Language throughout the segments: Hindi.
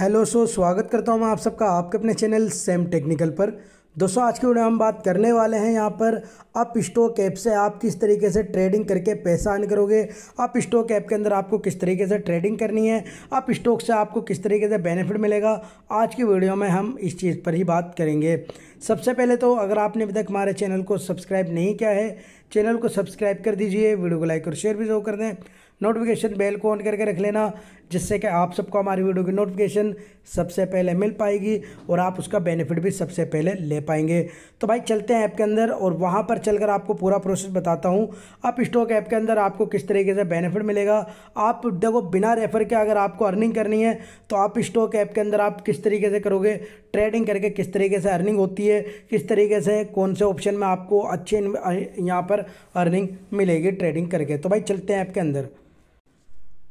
हेलो सो स्वागत करता हूं मैं आप सबका आपके अपने चैनल सेम टेक्निकल पर दोस्तों आज की वीडियो में हम बात करने वाले हैं यहाँ पर आप स्टॉक ऐप से आप किस तरीके से ट्रेडिंग करके पैसा अन करोगे आप स्टॉक ऐप के अंदर आपको किस तरीके से ट्रेडिंग करनी है आप स्टॉक से आपको किस तरीके से बेनिफिट मिलेगा आज की वीडियो में हम इस चीज़ पर ही बात करेंगे सबसे पहले तो अगर आपने अभी तक हमारे चैनल को सब्सक्राइब नहीं किया है चैनल को सब्सक्राइब कर दीजिए वीडियो को लाइक और शेयर भी जरूर कर दें नोटिफिकेशन बेल को ऑन करके रख लेना जिससे कि आप सबको हमारी वीडियो की नोटिफिकेशन सबसे पहले मिल पाएगी और आप उसका बेनिफिट भी सबसे पहले ले पाएंगे तो भाई चलते हैं ऐप के अंदर और वहाँ पर चलकर आपको पूरा प्रोसेस बताता हूँ आप स्टॉक ऐप के अंदर आपको किस तरीके से बेनिफिट मिलेगा आप देखो बिना रेफर के अगर आपको अर्निंग करनी है तो आप स्टॉक ऐप के अंदर आप किस तरीके से करोगे ट्रेडिंग करके किस तरीके से अर्निंग होती है किस तरीके से कौन से ऑप्शन में आपको अच्छे यहाँ पर अर्निंग मिलेगी ट्रेडिंग करके तो भाई चलते हैं ऐप के अंदर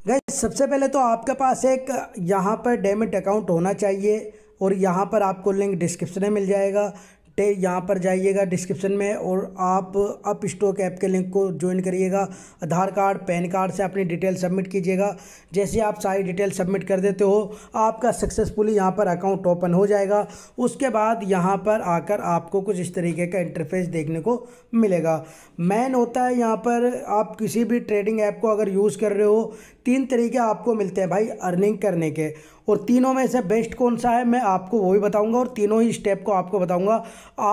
गए सबसे पहले तो आपके पास एक यहाँ पर डेमिट अकाउंट होना चाहिए और यहाँ पर आपको लिंक डिस्क्रिप्शन में मिल जाएगा टे यहाँ पर जाइएगा डिस्क्रिप्शन में और आप अप स्टॉक ऐप के लिंक को ज्वाइन करिएगा आधार कार्ड पैन कार्ड से अपनी डिटेल सबमिट कीजिएगा जैसे आप सारी डिटेल सबमिट कर देते हो आपका सक्सेसफुली यहाँ पर अकाउंट ओपन हो जाएगा उसके बाद यहाँ पर आकर आपको कुछ इस तरीके का इंटरफेस देखने को मिलेगा मैन होता है यहाँ पर आप किसी भी ट्रेडिंग ऐप को अगर यूज़ कर रहे हो तीन तरीके आपको मिलते हैं भाई अर्निंग करने के और तीनों में से बेस्ट कौन सा है मैं आपको वो भी बताऊंगा और तीनों ही स्टेप को आपको बताऊंगा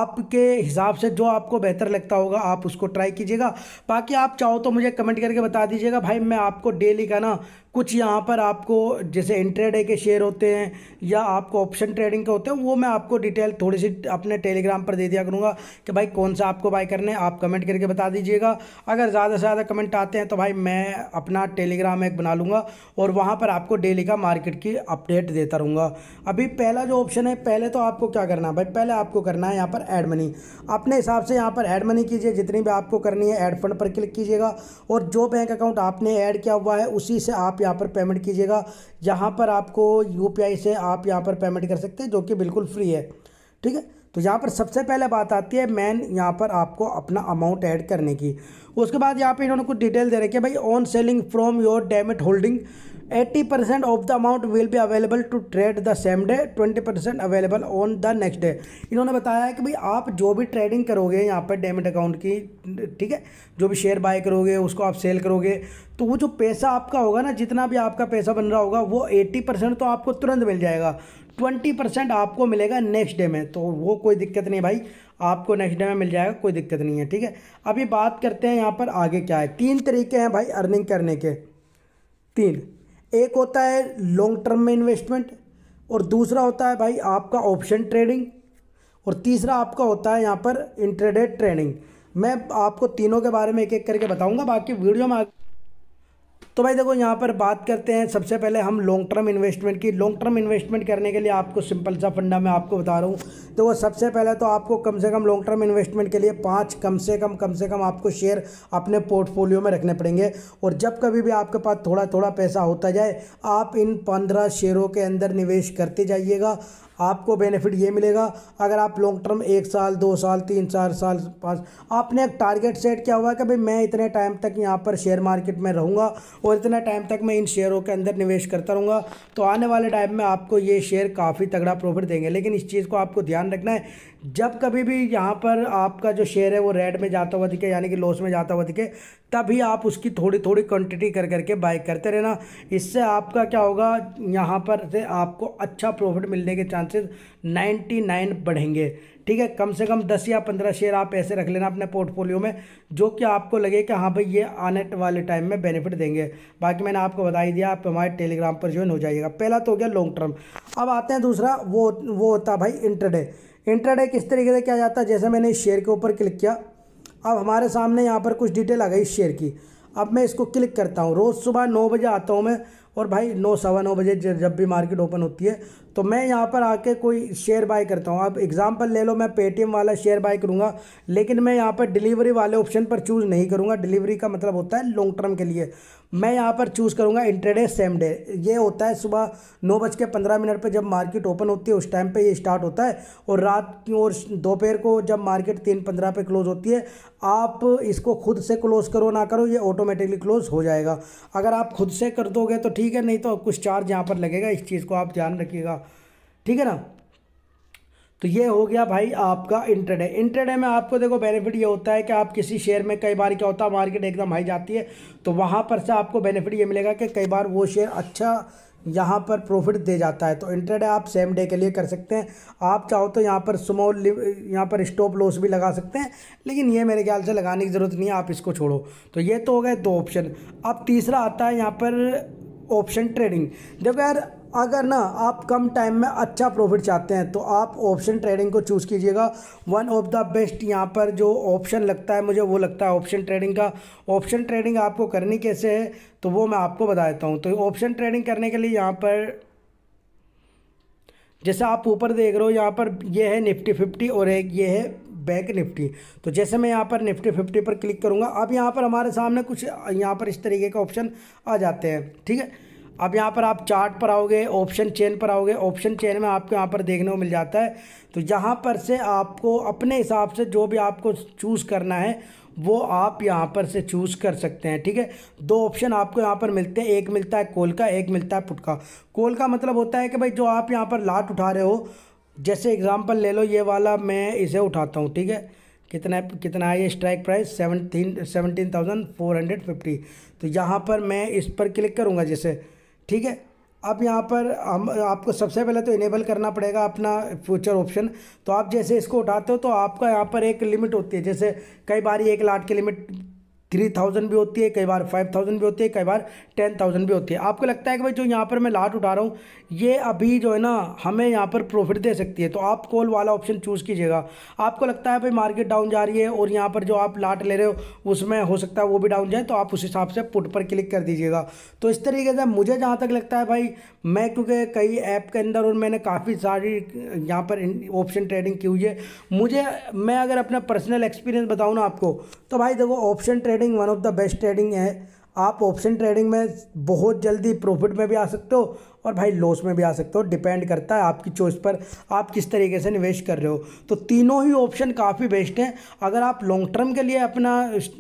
आपके हिसाब से जो आपको बेहतर लगता होगा आप उसको ट्राई कीजिएगा बाकी आप चाहो तो मुझे कमेंट करके बता दीजिएगा भाई मैं आपको डेली का ना कुछ यहाँ पर आपको जैसे इंट्रेडे के शेयर होते हैं या आपको ऑप्शन ट्रेडिंग के होते हैं वो मैं आपको डिटेल थोड़ी सी अपने टेलीग्राम पर दे दिया करूँगा कि भाई कौन सा आपको बाय करना है आप कमेंट करके बता दीजिएगा अगर ज़्यादा से ज़्यादा कमेंट आते हैं तो भाई मैं अपना टेलीग्राम एक बना लूँगा और वहाँ पर आपको डेली का मार्केट की अपडेट देता रहूँगा अभी पहला जो ऑप्शन है पहले तो आपको क्या करना है भाई पहले आपको करना है यहाँ पर एड मनी अपने हिसाब से यहाँ पर एड मनी कीजिए जितनी भी आपको करनी है एड फंड पर क्लिक कीजिएगा और जो बैंक अकाउंट आपने ऐड किया हुआ है उसी से आप यहाँ पर पेमेंट कीजिएगा जहाँ पर आपको यू से आप यहाँ पर पेमेंट कर सकते हैं जो कि बिल्कुल फ्री है ठीक है तो यहाँ पर सबसे पहले बात आती है मैन यहाँ पर आपको अपना अमाउंट ऐड करने की उसके बाद यहाँ पे इन्होंने कुछ डिटेल दे रखी है भाई on selling from your demat holding 80% of the amount will be available to trade the same day 20% available on the next day इन्होंने बताया है कि भाई आप जो भी ट्रेडिंग करोगे यहाँ पर डेमिट अकाउंट की ठीक है जो भी शेयर बाय करोगे उसको आप सेल करोगे तो वो जो पैसा आपका होगा ना जितना भी आपका पैसा बन रहा होगा वो 80% तो आपको तुरंत मिल जाएगा 20% आपको मिलेगा नेक्स्ट डे में तो वो कोई दिक्कत नहीं भाई आपको नेक्स्ट डे में मिल जाएगा कोई दिक्कत नहीं है ठीक है अभी बात करते हैं यहाँ पर आगे क्या है तीन तरीके हैं भाई अर्निंग करने के तीन एक होता है लॉन्ग टर्म में इन्वेस्टमेंट और दूसरा होता है भाई आपका ऑप्शन ट्रेडिंग और तीसरा आपका होता है यहाँ पर इंट्रेडेड ट्रेडिंग मैं आपको तीनों के बारे में एक एक करके बताऊँगा बाकी वीडियो में तो भाई देखो यहाँ पर बात करते हैं सबसे पहले हम लॉन्ग टर्म इन्वेस्टमेंट की लॉन्ग टर्म इन्वेस्टमेंट करने के लिए आपको सिंपल सा फंडा मैं आपको बता रहा हूँ तो वो सबसे पहले तो आपको कम से कम लॉन्ग टर्म इन्वेस्टमेंट के लिए पाँच कम से कम कम से कम आपको शेयर अपने पोर्टफोलियो में रखने पड़ेंगे और जब कभी भी आपके पास थोड़ा थोड़ा पैसा होता जाए आप इन पंद्रह शेयरों के अंदर निवेश करते जाइएगा आपको बेनिफिट ये मिलेगा अगर आप लॉन्ग टर्म एक साल दो साल तीन चार साल पाँच आपने एक टारगेट सेट किया हुआ है कि भाई मैं इतने टाइम तक यहाँ पर शेयर मार्केट में रहूँगा और इतने टाइम तक मैं इन शेयरों के अंदर निवेश करता रहूँगा तो आने वाले टाइम में आपको ये शेयर काफ़ी तगड़ा प्रॉफिट देंगे लेकिन इस चीज़ को आपको ध्यान रखना है जब कभी भी यहाँ पर आपका जो शेयर है वो रेड में जाता हुआ दिखे यानी कि लॉस में जाता हुआ दिखे तभी आप उसकी थोड़ी थोड़ी क्वान्टिटी कर करके बाय करते रहना इससे आपका क्या होगा यहाँ पर से आपको अच्छा प्रॉफिट मिलने के चांस चांसेस 99 बढ़ेंगे ठीक है कम से कम 10 या 15 शेयर आप ऐसे रख लेना अपने पोर्टफोलियो में जो कि आपको लगे कि हाँ भाई ये आने वाले टाइम में बेनिफिट देंगे बाकी मैंने आपको बता ही दिया आप हमारे टेलीग्राम पर ज्वाइन हो जाइएगा पहला तो हो गया लॉन्ग टर्म अब आते हैं दूसरा वो वो होता है भाई इंटरडे इंटरडे किस तरीके से क्या जाता है जैसे मैंने इस शेयर के ऊपर क्लिक किया अब हमारे सामने यहाँ पर कुछ डिटेल आ गई इस शेयर की अब मैं इसको क्लिक करता हूँ रोज़ सुबह नौ बजे आता हूँ मैं और भाई नौ सवा नौ बजे जब भी मार्केट ओपन होती है तो मैं यहाँ पर आके कोई शेयर बाय करता हूँ आप एग्ज़ाम्पल ले लो मैं पेटीएम वाला शेयर बाय करूँगा लेकिन मैं यहाँ पर डिलीवरी वाले ऑप्शन पर चूज़ नहीं करूँगा डिलीवरी का मतलब होता है लॉन्ग टर्म के लिए मैं यहाँ पर चूज़ करूँगा इंटरडे सेम डे ये होता है सुबह नौ बज के पंद्रह मिनट पर जब मार्केट ओपन होती है उस टाइम पर ये स्टार्ट होता है और रात की और दोपहर को जब मार्केट तीन पंद्रह पे क्लोज होती है आप इसको खुद से क्लोज़ करो ना करो ये ऑटोमेटिकली क्लोज़ हो जाएगा अगर आप खुद से कर दोगे तो ठीक है नहीं तो कुछ चार्ज यहाँ पर लगेगा इस चीज़ को आप ध्यान रखिएगा ठीक है ना तो ये हो गया भाई आपका इंटरडे इंटरडे में आपको देखो बेनिफिट ये होता है कि आप किसी शेयर में कई बार क्या होता है मार्केट एकदम हाई जाती है तो वहाँ पर से आपको बेनिफिट ये मिलेगा कि कई बार वो शेयर अच्छा यहाँ पर प्रॉफिट दे जाता है तो इंटरडे आप सेम डे के लिए कर सकते हैं आप चाहो तो यहाँ पर स्मॉल यहाँ पर स्टॉप लॉस भी लगा सकते हैं लेकिन ये मेरे ख्याल से लगाने की ज़रूरत नहीं है आप इसको छोड़ो तो ये तो हो गए दो ऑप्शन अब तीसरा आता है यहाँ पर ऑप्शन ट्रेडिंग देखो यार अगर ना आप कम टाइम में अच्छा प्रॉफिट चाहते हैं तो आप ऑप्शन ट्रेडिंग को चूज़ कीजिएगा वन ऑफ द बेस्ट यहाँ पर जो ऑप्शन लगता है मुझे वो लगता है ऑप्शन ट्रेडिंग का ऑप्शन ट्रेडिंग आपको करनी कैसे है तो वो मैं आपको बता देता हूँ तो ऑप्शन ट्रेडिंग करने के लिए यहाँ पर जैसे आप ऊपर देख रहे हो यहाँ पर ये है निफ्टी फिफ्टी और एक ये है बैंक निफ्टी तो जैसे मैं यहाँ पर निफ्टी फिफ्टी पर क्लिक करूँगा अब यहाँ पर हमारे सामने कुछ यहाँ पर इस तरीके के ऑप्शन आ जाते हैं ठीक है अब यहाँ पर आप चार्ट पर आओगे ऑप्शन चेन पर आओगे ऑप्शन चेन में आपको यहाँ पर देखने को मिल जाता है तो यहाँ पर से आपको अपने हिसाब से जो भी आपको चूज़ करना है वो आप यहाँ पर से चूज़ कर सकते हैं ठीक है दो ऑप्शन आपको यहाँ पर मिलते हैं एक मिलता है कोल का एक मिलता है पुटका कोल का मतलब होता है कि भाई जो आप यहाँ पर लाट उठा रहे हो जैसे एग्ज़ाम्पल ले लो ये वाला मैं इसे उठाता हूँ ठीक है कितना कितना है ये strike price seventeen seventeen thousand four hundred fifty तो यहाँ पर मैं इस पर क्लिक करूँगा जैसे ठीक है अब यहाँ पर हम आपको सबसे पहले तो इनेबल करना पड़ेगा अपना फ्यूचर ऑप्शन तो आप जैसे इसको उठाते हो तो आपका यहाँ पर एक लिमिट होती है जैसे कई बार एक लाख की लिमिट थ्री थाउजेंड भी होती है कई बार फाइव थाउजेंड भी होती है कई बार टेन थाउजेंड भी होती है आपको लगता है कि भाई जो यहाँ पर मैं लाट उठा रहा हूँ ये अभी जो है ना हमें यहाँ पर प्रॉफिट दे सकती है तो आप कॉल वाला ऑप्शन चूज़ कीजिएगा आपको लगता है भाई मार्केट डाउन जा रही है और यहाँ पर जो आप लाट ले रहे हो उसमें हो सकता है वो भी डाउन जाए तो आप उस हिसाब से पुट पर क्लिक कर दीजिएगा तो इस तरीके से मुझे जहाँ तक लगता है भाई मैं क्योंकि कई ऐप के अंदर और मैंने काफ़ी सारी यहाँ पर ऑप्शन ट्रेडिंग की हुई है मुझे मैं अगर अपना पर्सनल एक्सपीरियंस बताऊँ ना आपको तो भाई देखो option trade trading one of the best trading है आप ऑप्शन ट्रेडिंग में बहुत जल्दी प्रॉफिट में भी आ सकते हो और भाई लॉस में भी आ सकते हो डिपेंड करता है आपकी चॉइस पर आप किस तरीके से निवेश कर रहे हो तो तीनों ही ऑप्शन काफ़ी बेस्ट हैं अगर आप लॉन्ग टर्म के लिए अपना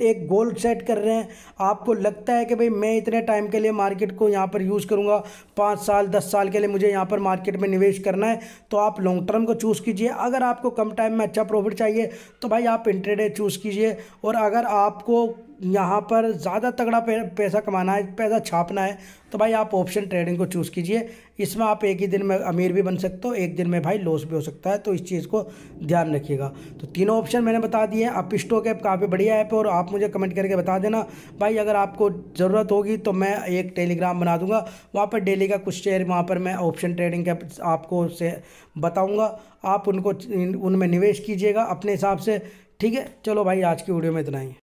एक गोल सेट कर रहे हैं आपको लगता है कि भाई मैं इतने टाइम के लिए मार्केट को यहाँ पर यूज़ करूँगा पाँच साल दस साल के लिए मुझे यहाँ पर मार्केट में निवेश करना है तो आप लॉन्ग टर्म को चूज़ कीजिए अगर आपको कम टाइम में अच्छा प्रॉफिट चाहिए तो भाई आप इंट्रेडे चूज़ कीजिए और अगर आपको यहाँ पर ज़्यादा तगड़ा पैसा कमाना है पैसा छापना है तो भाई आप ऑप्शन ट्रेडिंग को चूज़ कीजिए इसमें आप एक ही दिन में अमीर भी बन सकते हो एक दिन में भाई लॉस भी हो सकता है तो इस चीज़ को ध्यान रखिएगा तो तीनों ऑप्शन मैंने बता दिए आप स्टॉक ऐप काफ़ी बढ़िया ऐप है और आप मुझे कमेंट करके बता देना भाई अगर आपको ज़रूरत होगी तो मैं एक टेलीग्राम बना दूंगा वहाँ पर डेली का कुछ शेयर वहाँ पर मैं ऑप्शन ट्रेडिंग के आपको से बताऊँगा आप उनको उनमें निवेश कीजिएगा अपने हिसाब से ठीक है चलो भाई आज की वीडियो में इतना ही